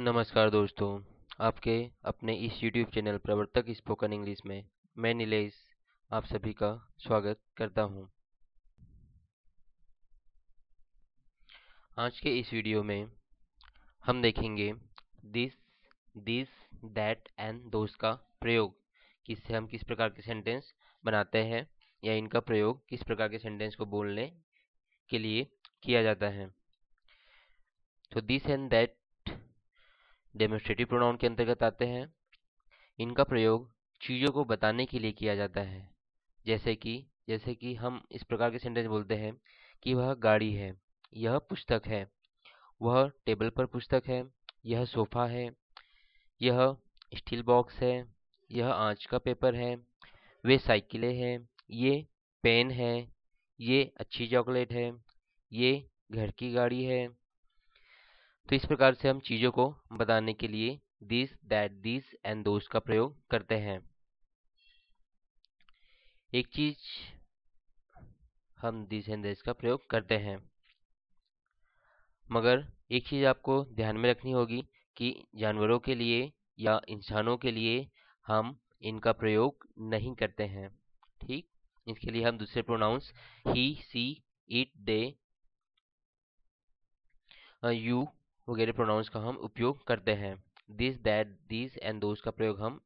नमस्कार दोस्तों आपके अपने इस YouTube channel Pravartak spoken English में मैं नीलेश आप सभी का स्वागत करता हूं। आज के इस वीडियो में हम देखेंगे दिस दिस दैट एंड दोस्त का प्रयोग किससे हम किस प्रकार के सेंटेंस बनाते हैं या इनका प्रयोग किस प्रकार के सेंटेंस को बोलने के लिए किया जाता है तो this and that demonstrative pronoun के अंतर्गत आते हैं इनका प्रयोग चीज़ों को बताने के लिए किया जाता है जैसे कि जैसे कि हम इस प्रकार के सेंटेंस बोलते हैं कि वह गाड़ी है यह पुस्तक है वह टेबल पर पुस्तक है यह सोफ़ा है यह स्टील बॉक्स है यह आँच का पेपर है वे साइकिलें हैं ये पेन है ये अच्छी चॉकलेट है ये घर की गाड़ी है तो इस प्रकार से हम चीज़ों को बताने के लिए this that this and those का प्रयोग करते हैं एक चीज हम दिस एंड दिस का प्रयोग करते हैं मगर एक चीज़ आपको ध्यान में रखनी होगी कि जानवरों के लिए या इंसानों के लिए हम इनका प्रयोग नहीं करते हैं ठीक इसके लिए हम दूसरे pronouns he she it they you वगैरह प्रोनाउंस का हम उपयोग करते हैं this that this and those का प्रयोग हम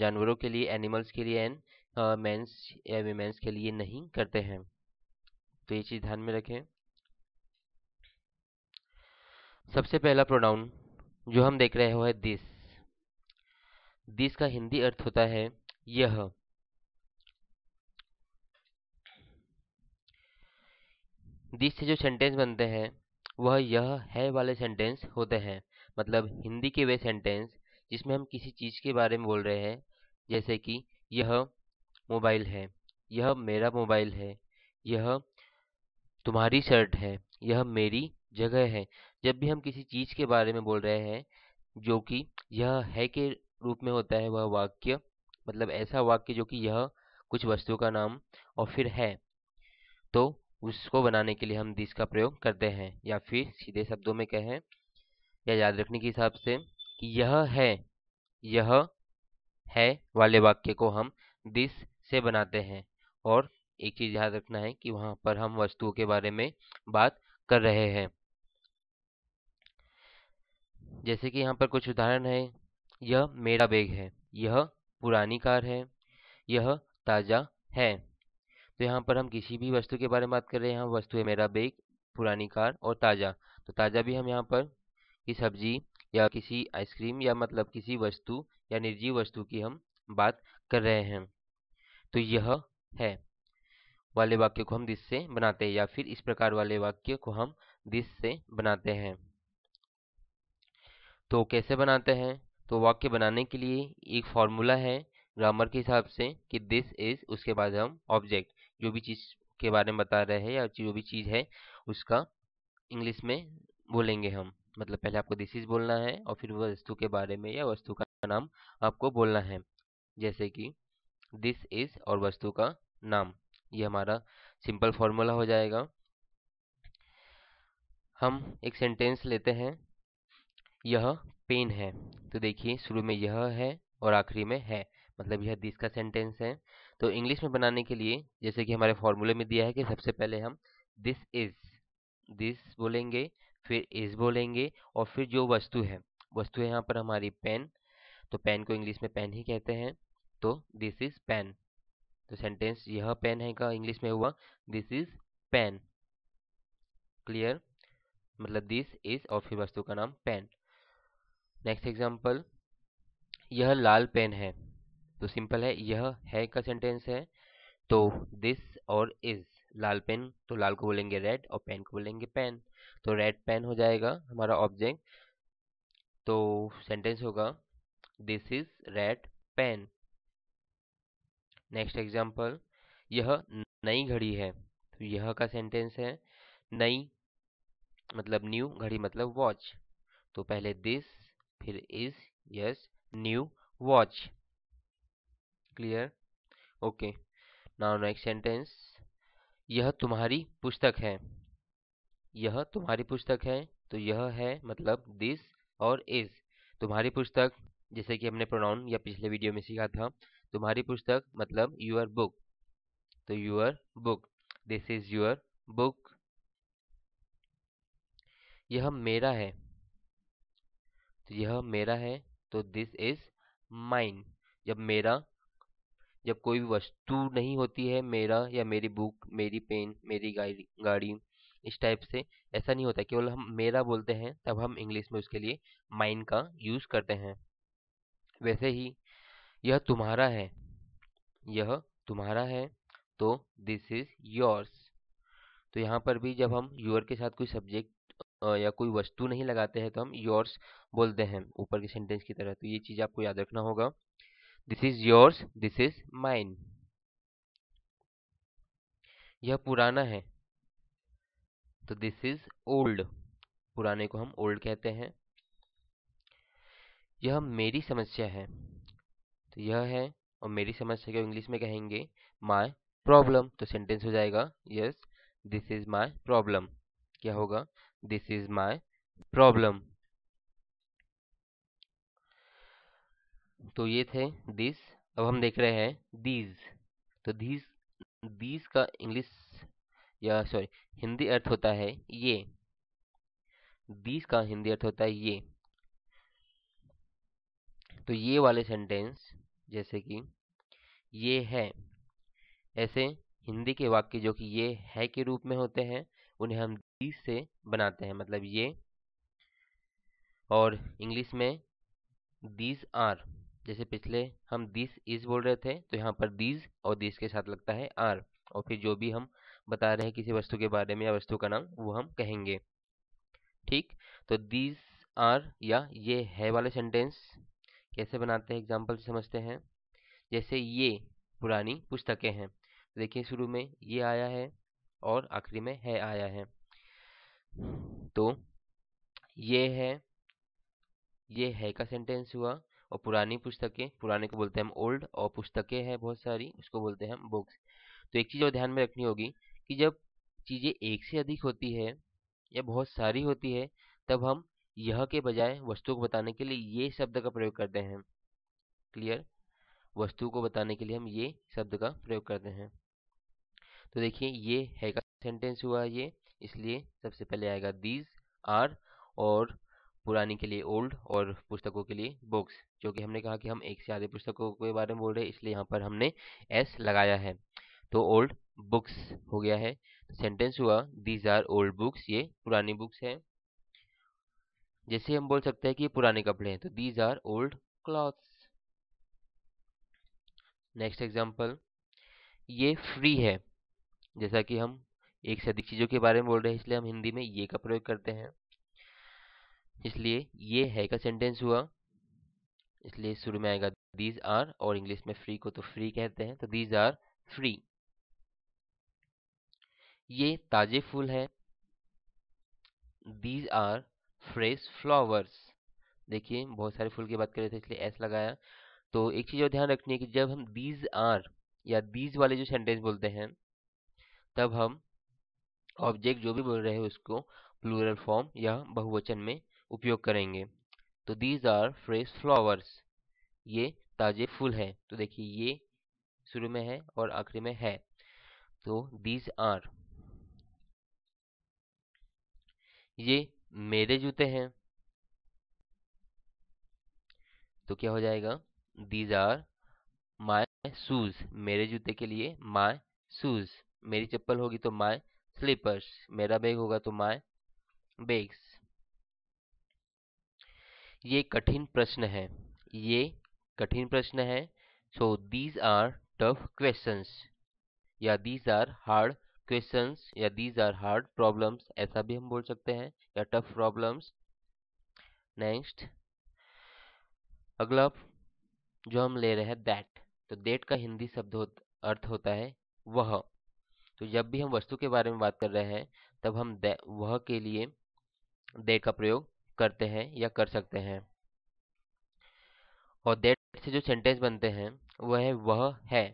जानवरों के लिए एनिमल्स के लिए एंड मैंस या वीमेंस के लिए नहीं करते हैं तो ये चीज़ ध्यान में रखें सबसे पहला प्रोनाउन जो हम देख रहे हो है दिस दिस का हिंदी अर्थ होता है यह दिस से जो सेंटेंस बनते हैं वह यह है वाले सेंटेंस होते हैं मतलब हिंदी के वे सेंटेंस जिसमें हम किसी चीज़ के बारे में बोल रहे हैं जैसे कि यह मोबाइल है यह मेरा मोबाइल है यह तुम्हारी शर्ट है यह मेरी जगह है जब भी हम किसी चीज़ के बारे में बोल रहे हैं जो कि यह है के रूप में होता है वह वाक्य मतलब ऐसा वाक्य जो कि यह कुछ वस्तुओं का नाम और फिर है तो उसको बनाने के लिए हम दिस का प्रयोग करते हैं या फिर सीधे शब्दों में कहें या याद रखने के हिसाब से कि यह है यह है वाले वाक्य को हम दिस से बनाते हैं और एक चीज़ याद रखना है कि वहां पर हम वस्तुओं के बारे में बात कर रहे हैं जैसे कि यहाँ पर कुछ उदाहरण है यह मेरा बैग है यह पुरानी कार है यह ताज़ा है तो यहाँ पर हम किसी भी वस्तु के बारे में बात कर रहे हैं यहाँ वस्तु है मेरा बैग पुरानी कार और ताज़ा तो ताज़ा भी हम यहाँ पर कि सब्जी या किसी आइसक्रीम या मतलब किसी वस्तु या निर्जीव वस्तु की हम बात कर रहे हैं तो यह है वाले वाक्य को हम दिस से बनाते हैं या फिर इस प्रकार वाले वाक्य को हम दिस से बनाते हैं तो कैसे बनाते हैं तो वाक्य बनाने के लिए एक फॉर्मूला है ग्रामर के हिसाब से कि दिस इज उसके बाद हम ऑब्जेक्ट जो भी चीज़ के बारे में बता रहे हैं या जो भी चीज़ है उसका इंग्लिश में बोलेंगे हम मतलब पहले आपको दिस इज बोलना है और फिर वस्तु के बारे में या वस्तु का नाम आपको बोलना है जैसे कि दिस इज और वस्तु का नाम ये हमारा सिंपल फॉर्मूला हो जाएगा हम एक सेंटेंस लेते हैं यह पेन है तो देखिए शुरू में यह है और आखिरी में है मतलब यह दिस का सेंटेंस है तो इंग्लिश में बनाने के लिए जैसे कि हमारे फॉर्मूले में दिया है कि सबसे पहले हम दिस इज दिस बोलेंगे फिर इज बोलेंगे और फिर जो वस्तु है वस्तु है यहाँ पर हमारी पेन तो पेन को इंग्लिश में पेन ही कहते हैं तो दिस इज पेन तो सेंटेंस यह पेन है का इंग्लिश में हुआ दिस इज पेन क्लियर मतलब दिस इज और फिर वस्तु का नाम पेन नेक्स्ट एग्जाम्पल यह लाल पेन है तो सिंपल है यह है का सेंटेंस है तो दिस और इज लाल पेन तो लाल को बोलेंगे रेड और पेन को बोलेंगे पेन तो रेड पेन हो जाएगा हमारा ऑब्जेक्ट तो सेंटेंस होगा this is red pen next example यह नई घड़ी है तो यह का सेंटेंस है नई मतलब न्यू घड़ी मतलब वॉच तो पहले दिस फिर is yes new watch clear okay now next sentence यह तुम्हारी पुस्तक है यह तुम्हारी पुस्तक है तो यह है मतलब दिस और इज तुम्हारी पुस्तक जैसे कि हमने प्रोनाउन या पिछले वीडियो में सीखा था तुम्हारी पुस्तक मतलब यूअर बुक तो your book this is your book यह मेरा है तो यह मेरा है तो दिस इज माइन जब मेरा जब कोई भी वस्तु नहीं होती है मेरा या मेरी बुक मेरी पेन मेरी गाड़ी गाड़ी इस टाइप से ऐसा नहीं होता केवल हम मेरा बोलते हैं तब हम इंग्लिश में उसके लिए माइन का यूज़ करते हैं वैसे ही यह तुम्हारा है यह तुम्हारा है तो दिस इज़ योर्स तो यहाँ पर भी जब हम योर के साथ कोई सब्जेक्ट या कोई वस्तु नहीं लगाते हैं तो हम योर्स बोलते हैं ऊपर के सेंटेंस की तरह तो ये चीज़ आपको याद रखना होगा this is yours this is mine यह पुराना है तो दिस इज ओल्ड पुराने को हम ओल्ड कहते हैं यह मेरी समस्या है तो यह है और मेरी समस्या को इंग्लिश में कहेंगे माय प्रॉब्लम तो सेंटेंस हो जाएगा yes this is my problem क्या होगा दिस इज माय प्रॉब्लम तो ये थे दिस अब हम देख रहे हैं दीज तो दीज दीज का इंग्लिश या सॉरी हिंदी अर्थ होता है ये दीज का हिंदी अर्थ होता है ये तो ये वाले सेंटेंस जैसे कि ये है ऐसे हिंदी के वाक्य जो कि ये है के रूप में होते हैं उन्हें हम दीज से बनाते हैं मतलब ये और इंग्लिश में दीज आर जैसे पिछले हम दिस इज बोल रहे थे तो यहाँ पर दीज और दिस के साथ लगता है आर और फिर जो भी हम बता रहे हैं किसी वस्तु के बारे में या वस्तु का नाम वो हम कहेंगे ठीक तो दीज आर या ये है वाले सेंटेंस कैसे बनाते हैं एग्जाम्पल समझते हैं जैसे ये पुरानी पुस्तकें हैं देखिए शुरू में ये आया है और आखिरी में है आया है तो ये है ये है का सेंटेंस हुआ और पुरानी पुस्तकें पुराने को बोलते हैं हम ओल्ड और पुस्तकें हैं बहुत सारी उसको बोलते हैं हम बुक्स तो एक चीज़ और ध्यान में रखनी होगी कि जब चीज़ें एक से अधिक होती है या बहुत सारी होती है तब हम यह के बजाय वस्तु को बताने के लिए ये शब्द का प्रयोग करते हैं क्लियर वस्तु को बताने के लिए हम ये शब्द का प्रयोग करते हैं तो देखिए ये है का सेंटेंस हुआ ये इसलिए सबसे पहले आएगा दीज आर और पुरानी के लिए ओल्ड और पुस्तकों के लिए बुक्स क्योंकि हमने कहा कि हम एक से आधे पुस्तकों के बारे में बोल रहे हैं इसलिए यहाँ पर हमने एस लगाया है तो ओल्ड बुक्स हो गया है सेंटेंस हुआ दीज आर ओल्ड बुक्स ये पुरानी बुक्स हैं जैसे हम बोल सकते हैं कि ये पुराने कपड़े हैं तो these are old clothes next example ये फ्री है जैसा कि हम एक से अधिक चीज़ों के बारे में बोल रहे हैं इसलिए हम हिंदी में ये का प्रयोग करते हैं इसलिए ये है का सेंटेंस हुआ इसलिए शुरू में आएगा दीज आर और इंग्लिश में फ्री को तो फ्री कहते हैं तो दीज आर फ्री ये ताजे फूल है दीज आर फ्रेश फ्लावर्स देखिए बहुत सारे फूल की बात कर रहे थे इसलिए एस लगाया तो एक चीज़ और ध्यान रखनी है कि जब हम दीज आर या दीज वाले जो सेंटेंस बोलते हैं तब हम ऑब्जेक्ट जो भी बोल रहे हैं उसको प्लूरल फॉर्म या बहुवचन में उपयोग करेंगे तो दीज आर फ्रेश फ्लावर्स ये ताज़े फूल हैं तो देखिए ये शुरू में है और आखिरी में है तो दीज आर ये मेरे जूते हैं तो क्या हो जाएगा दीज आर माई शूज मेरे जूते के लिए माई शूज मेरी चप्पल होगी तो माई स्लीपर्स मेरा बैग होगा तो माई बैग्स ये कठिन प्रश्न है ये कठिन प्रश्न है so these are tough questions या दीज आर हार्ड क्वेश्चंस या दीज आर हार्ड प्रॉब्लम्स ऐसा भी हम बोल सकते हैं या टफ प्रॉब्लम्स नेक्स्ट अगला जो हम ले रहे हैं दैट तो देट का हिंदी शब्द हो, अर्थ होता है वह तो जब भी हम वस्तु के बारे में बात कर रहे हैं तब हम वह के लिए देट का प्रयोग करते हैं या कर सकते हैं और देट से जो सेंटेंस बनते हैं वह है वह है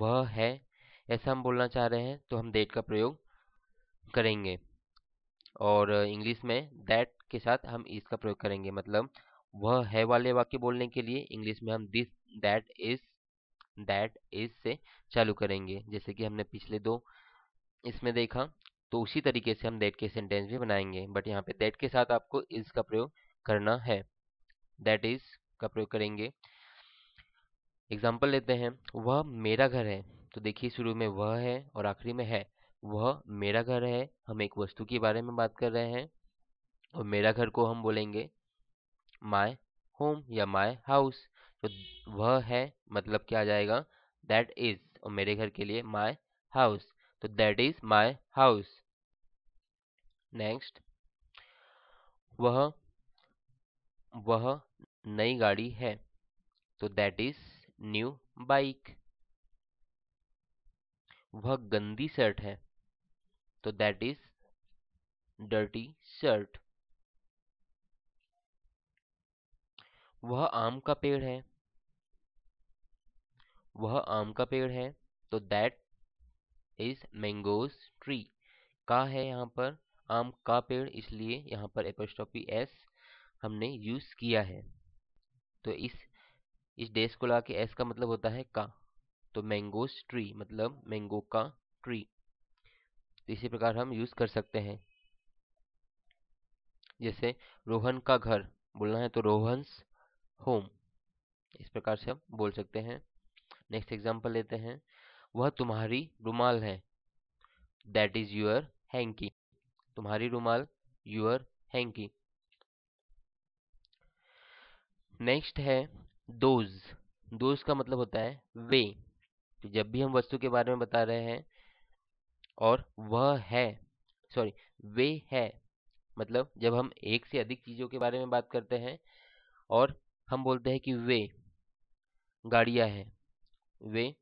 वह है ऐसा हम बोलना चाह रहे हैं तो हम देट का प्रयोग करेंगे और इंग्लिश में दैट के साथ हम इसका प्रयोग करेंगे मतलब वह है वाले वाक्य बोलने के लिए इंग्लिश में हम this that is that is से चालू करेंगे जैसे कि हमने पिछले दो इसमें देखा तो उसी तरीके से हम दैट के सेंटेंस भी बनाएंगे बट यहाँ पे दैट के साथ आपको इज का प्रयोग करना है दैट इज का प्रयोग करेंगे एग्जाम्पल लेते हैं वह मेरा घर है तो देखिए शुरू में वह है और आखिरी में है वह मेरा घर है हम एक वस्तु के बारे में बात कर रहे हैं और मेरा घर को हम बोलेंगे माय होम या माय हाउस तो वह है मतलब क्या आ जाएगा दैट इज और मेरे घर के लिए माय हाउस तो that is my house next वह वह नई गाड़ी है तो दैट इज न्यू बाइक वह गंदी शर्ट है तो दैट इज डर्टी शर्ट वह आम का पेड़ है वह आम का पेड़ है तो दैट इज मैंगोज ट्री का है यहां पर आम का पेड़ इसलिए यहाँ पर एपोस्टॉपी एस हमने यूज़ किया है तो इस इस डेस को लाके एस का मतलब होता है का तो मैंगोस ट्री मतलब मैंगो का ट्री तो इसी प्रकार हम यूज़ कर सकते हैं जैसे रोहन का घर बोलना है तो रोहन होम इस प्रकार से हम बोल सकते हैं नेक्स्ट एग्जाम्पल लेते हैं वह तुम्हारी रुमाल है दैट इज़ योअर हैंकी तुम्हारी रुमाल यूर हैंकी नेक्स्ट है दोज दोज का मतलब होता है वे तो जब भी हम वस्तु के बारे में बता रहे हैं और वह है सॉरी वे है मतलब जब हम एक से अधिक चीज़ों के बारे में बात करते हैं और हम बोलते हैं कि वे गाड़िया हैं वे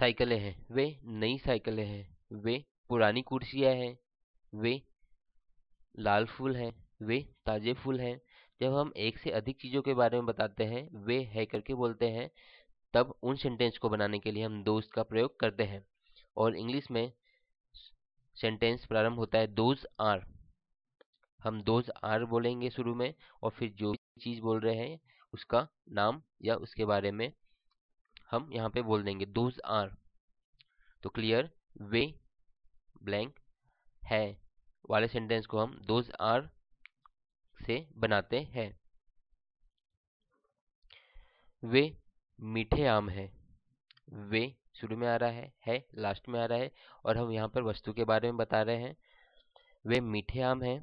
साइकिलें हैं वे नई साइकिलें हैं वे पुरानी कुर्सियां हैं वे लाल फूल हैं वे ताज़े फूल हैं जब हम एक से अधिक चीज़ों के बारे में बताते हैं वे है करके बोलते हैं तब उन सेंटेंस को बनाने के लिए हम दोज का प्रयोग करते हैं और इंग्लिश में सेंटेंस प्रारंभ होता है दोज आर हम दोज आर बोलेंगे शुरू में और फिर जो चीज़ बोल रहे हैं उसका नाम या उसके बारे में हम यहाँ पे बोल देंगे दोज आर तो क्लियर वे ब्लैंक है वाले सेंटेंस को हम दोज आर से बनाते हैं वे मीठे आम हैं वे शुरू में आ रहा है है लास्ट में आ रहा है और हम यहाँ पर वस्तु के बारे में बता रहे हैं वे मीठे आम हैं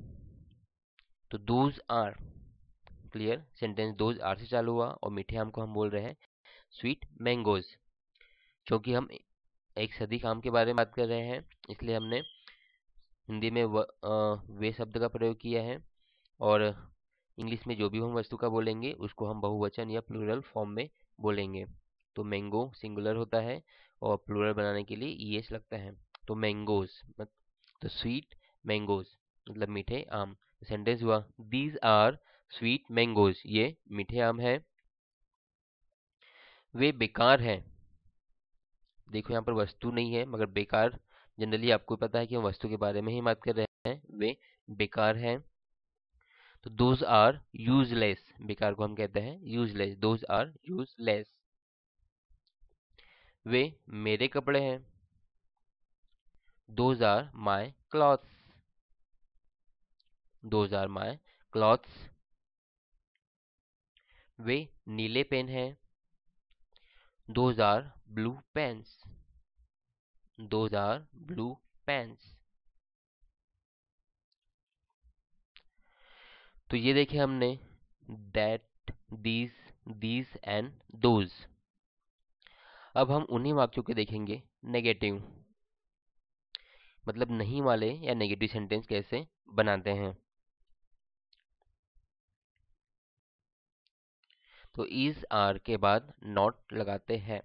तो those are clear sentence those are से चालू हुआ और मीठे आम को हम बोल रहे हैं स्वीट मैंगोज क्योंकि हम एक सदी आम के बारे में बात कर रहे हैं इसलिए हमने हिंदी में व, आ, वे शब्द का प्रयोग किया है और इंग्लिश में जो भी हम वस्तु का बोलेंगे उसको हम बहुवचन या प्लूरल फॉर्म में बोलेंगे तो मैंगो सिंगुलर होता है और प्लूरल बनाने के लिए ई एस लगता है तो मैंगोज तो स्वीट मैंगोज मतलब मीठे आम सेंटेंस हुआ दीज आर स्वीट मैंगोज ये मीठे आम है वे बेकार हैं देखो यहाँ पर वस्तु नहीं है मगर बेकार जनरली आपको पता है कि हम वस्तु के बारे में ही बात कर रहे हैं वे बेकार हैं तो दोज आर यूजलेस बेकार को हम कहते हैं यूजलेस दोज आर यूजलेस वे मेरे कपड़े हैं those are my clothes those are my clothes वे नीले पेन हैं those are blue pens Those are blue pants. तो ये देखे हमने that, these, these and those. अब हम उन्हीं वाक्यों के देखेंगे नेगेटिव मतलब नहीं वाले या नेगेटिव सेंटेंस कैसे बनाते हैं तो इज आर के बाद नॉट लगाते हैं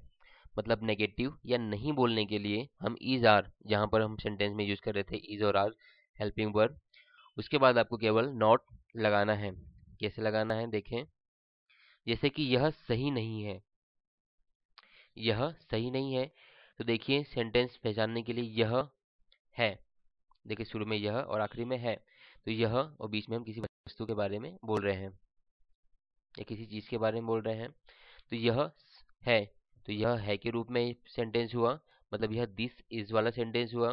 मतलब नेगेटिव या नहीं बोलने के लिए हम इज आर जहाँ पर हम सेंटेंस में यूज़ कर रहे थे इज और आर हेल्पिंग वर्ब उसके बाद आपको केवल नॉट लगाना है कैसे लगाना है देखें जैसे कि यह सही नहीं है यह सही नहीं है तो देखिए सेंटेंस पहचानने के लिए यह है देखिए शुरू में यह और आखिरी में है तो यह और बीच में हम किसी वस्तु के बारे में बोल रहे हैं या किसी चीज़ के बारे में बोल रहे हैं तो यह है तो यह है के रूप में सेंटेंस हुआ मतलब यह दिस इज वाला सेंटेंस हुआ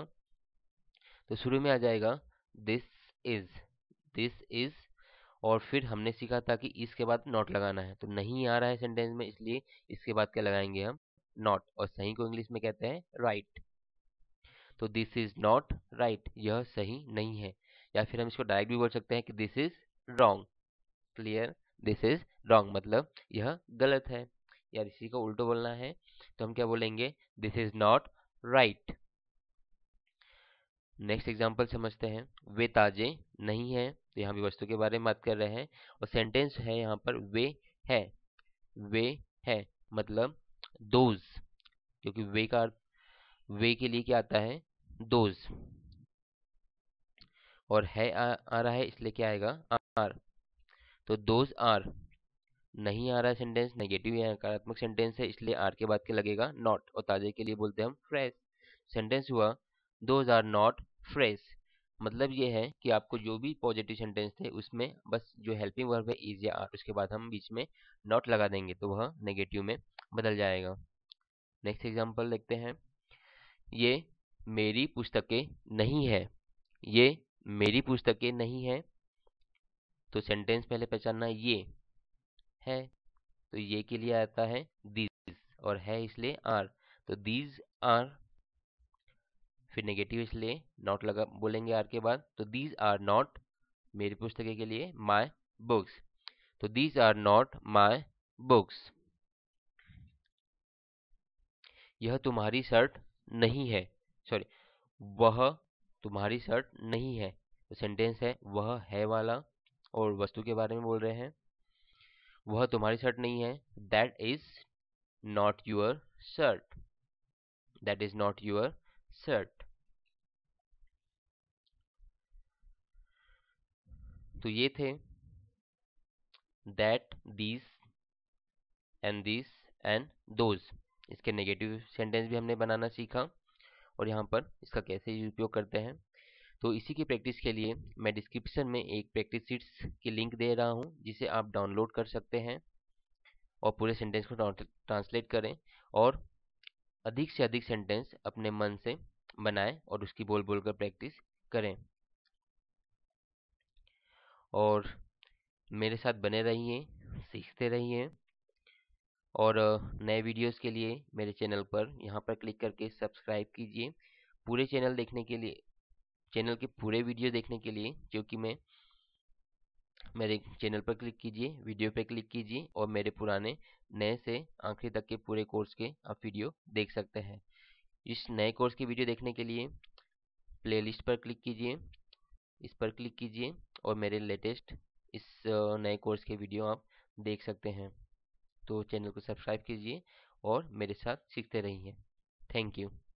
तो शुरू में आ जाएगा दिस इज दिस इज और फिर हमने सीखा था कि इसके बाद नॉट लगाना है तो नहीं आ रहा है सेंटेंस में इसलिए इसके बाद क्या लगाएंगे हम नॉट और सही को इंग्लिश में कहते हैं राइट तो दिस इज नॉट राइट यह सही नहीं है या फिर हम इसको डायरेक्ट भी बोल सकते हैं कि this is wrong clear this is wrong मतलब यह गलत है यार इसी को उल्टो बोलना है तो हम क्या बोलेंगे this is not right next example समझते हैं वे ताजे नहीं है तो यहाँ भी वस्तु के बारे में बात कर रहे हैं और सेंटेंस है यहाँ पर वे है वे है मतलब दोज क्योंकि वे का वे के लिए क्या आता है दोज और है आ, आ रहा है इसलिए क्या आएगा आर तो दोज आर नहीं आ रहा है सेंटेंस नेगेटिव या नकारात्मक सेंटेंस है इसलिए आर के बाद के लगेगा नॉट और ताजे के लिए बोलते हैं हम फ्रेश सेंटेंस हुआ दो आर नॉट फ्रेश मतलब ये है कि आपको जो भी पॉजिटिव सेंटेंस थे उसमें बस जो हेल्पिंग वर्ब है इज या आर उसके बाद हम बीच में नॉट लगा देंगे तो वह नेगेटिव में बदल जाएगा नेक्स्ट एग्जाम्पल देखते हैं ये मेरी पुस्तकें नहीं है ये मेरी पुस्तकें नहीं है तो सेंटेंस पहले पहचानना ये है तो ये के लिए आता है दीज और है इसलिए आर तो दीज आर फिर नेगेटिव इसलिए नॉट लगा बोलेंगे आर के बाद तो दीज आर नॉट मेरी पुस्तकें के लिए माय बुक्स तो these are not my books यह तुम्हारी शर्ट नहीं है सॉरी वह तुम्हारी शर्ट नहीं है तो सेंटेंस है वह है वाला और वस्तु के बारे में बोल रहे हैं वह तुम्हारी शर्ट नहीं है that is not your shirt that is not your shirt तो ये थे that these and these and those इसके नेगेटिव सेंटेंस भी हमने बनाना सीखा और यहाँ पर इसका कैसे उपयोग करते हैं तो इसी की प्रैक्टिस के लिए मैं डिस्क्रिप्शन में एक प्रैक्टिस सीट्स की लिंक दे रहा हूँ जिसे आप डाउनलोड कर सकते हैं और पूरे सेंटेंस को ट्रांसलेट करें और अधिक से अधिक सेंटेंस अपने मन से बनाएं और उसकी बोल बोल कर प्रैक्टिस करें और मेरे साथ बने रहिए सीखते रहिए और नए वीडियोस के लिए मेरे चैनल पर यहाँ पर क्लिक करके सब्सक्राइब कीजिए पूरे चैनल देखने के लिए चैनल के पूरे वीडियो देखने के लिए जो कि मैं मेरे चैनल पर क्लिक कीजिए वीडियो पर क्लिक कीजिए और मेरे पुराने नए से आखिरी तक के पूरे कोर्स के आप वीडियो देख सकते हैं इस नए कोर्स की वीडियो देखने के लिए प्लेलिस्ट पर क्लिक कीजिए इस पर क्लिक कीजिए और मेरे लेटेस्ट इस नए कोर्स के वीडियो आप देख सकते हैं तो चैनल को सब्सक्राइब कीजिए और मेरे साथ सीखते रहिए थैंक यू